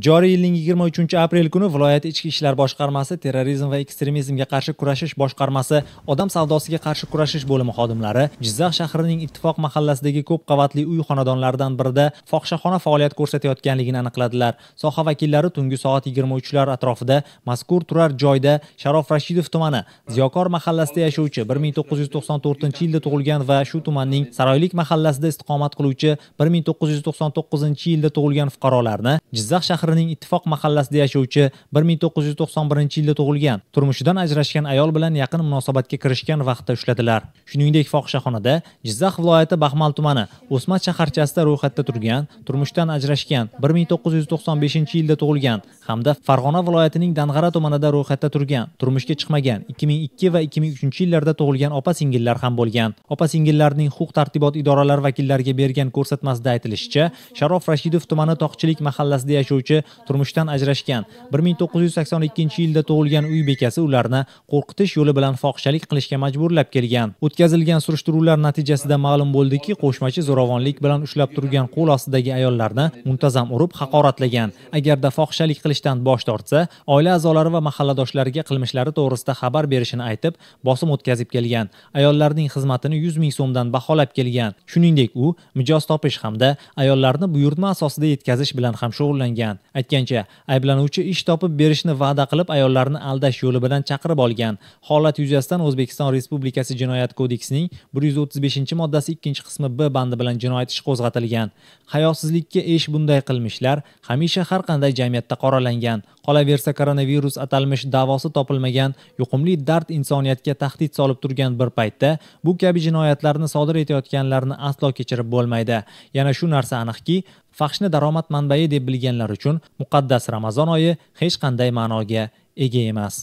joriy yilning 23 aprel kuni viloyat ichki ishlar boshqarmasi terrorizm va ekstremizmga qarshi kurashish boshqarmasi odam savdosiga qarshi kurashish bo'limi xodimlari jizzax shahrining ittifoq mahallasidagi ko'p qavatli uy xonadonlaridan birida fohishaxona faoliyat ko'rsatayotganligini aniqladilar soha vakillari tungi soat yigirma uchlar atrofida mazkur turar joyda sharof rashidov tumani ziyokor mahallasida yashovchi 1994 yilda tug'ilgan va shu tumanning saroylik mahallasida istiqomat qiluvchi 1999 yilda tug'ilgan fuqarolarni jizzax shahri shahrining ittifoq mahallasida yashovchi bir ming to'qqiz yuz to'qson birinchi yilda tug'ilgan turmushidan ajrashgan ayol bilan yaqin munosabatga kirishgan vaqtda ushladilar shuningdek fohishaxonada jizzax viloyati baxmal tumani o'sma shaharchasida ro'yxatda turgan turmushdan ajrashgan bir ming to'qqiz yuz to'qson beshinchi yilda tug'ilgan hamda farg'ona viloyatining dang'ara tumanida ro'yxatda turgan turmushga chiqmagan ikki ming ikki va ikki ming uchinchi yillarda tug'ilgan opa singillar ham bo'lgan opa singillarning huquq tartibot idoralari vakillariga bergan ko'rsatmasida aytilishicha sharof rashidov tumani tog'chilik mahallasida yashovchi boshlovchi turmushdan ajrashgan 1982 yilda tug'ilgan uy bekasi ularni qo'rqitish yo'li bilan fohishalik qilishga majburlab kelgan o'tkazilgan surishtiruvlar natijasida ma'lum bo'ldiki qo'shmachi zo'ravonlik bilan ushlab turgan qo'l ostidagi ayollarni muntazam urib haqoratlagan agarda fohishalik qilishdan bosh tortsa oila a'zolari va mahalladoshlariga qilmishlari to'g'risida xabar berishini aytib bosim o'tkazib kelgan ayollarning xizmatini 100 ming so'mdan baholab kelgan shuningdek u mijoz topish hamda ayollarni buyurtma asosida yetkazish bilan ham shug'ullangan aytgancha ayblanuvchi ish topib berishni va'da qilib ayollarni aldash yo'li bilan chaqirib olgan holat yuzasidan o'zbekiston respublikasi jinoyat kodeksining bir yuz o'ttiz beshinchi moddasi ikkinchi qismi b bandi bilan jinoyat ishi qo'zg'atilgan hayosizlikka esh bunday qilmishlar hamisha har qanday jamiyatda qoralangan qolaversa koronavirus atalmish davosi topilmagan yuqumli dard insoniyatga tahdid solib turgan bir paytda bu kabi jinoyatlarni sodir etayotganlarni aslo kechirib bo'lmaydi yana shu narsa aniqki fahshni daromad manbai deb bilganlar uchun muqaddas ramazon oyi hech qanday ma'noga ega emas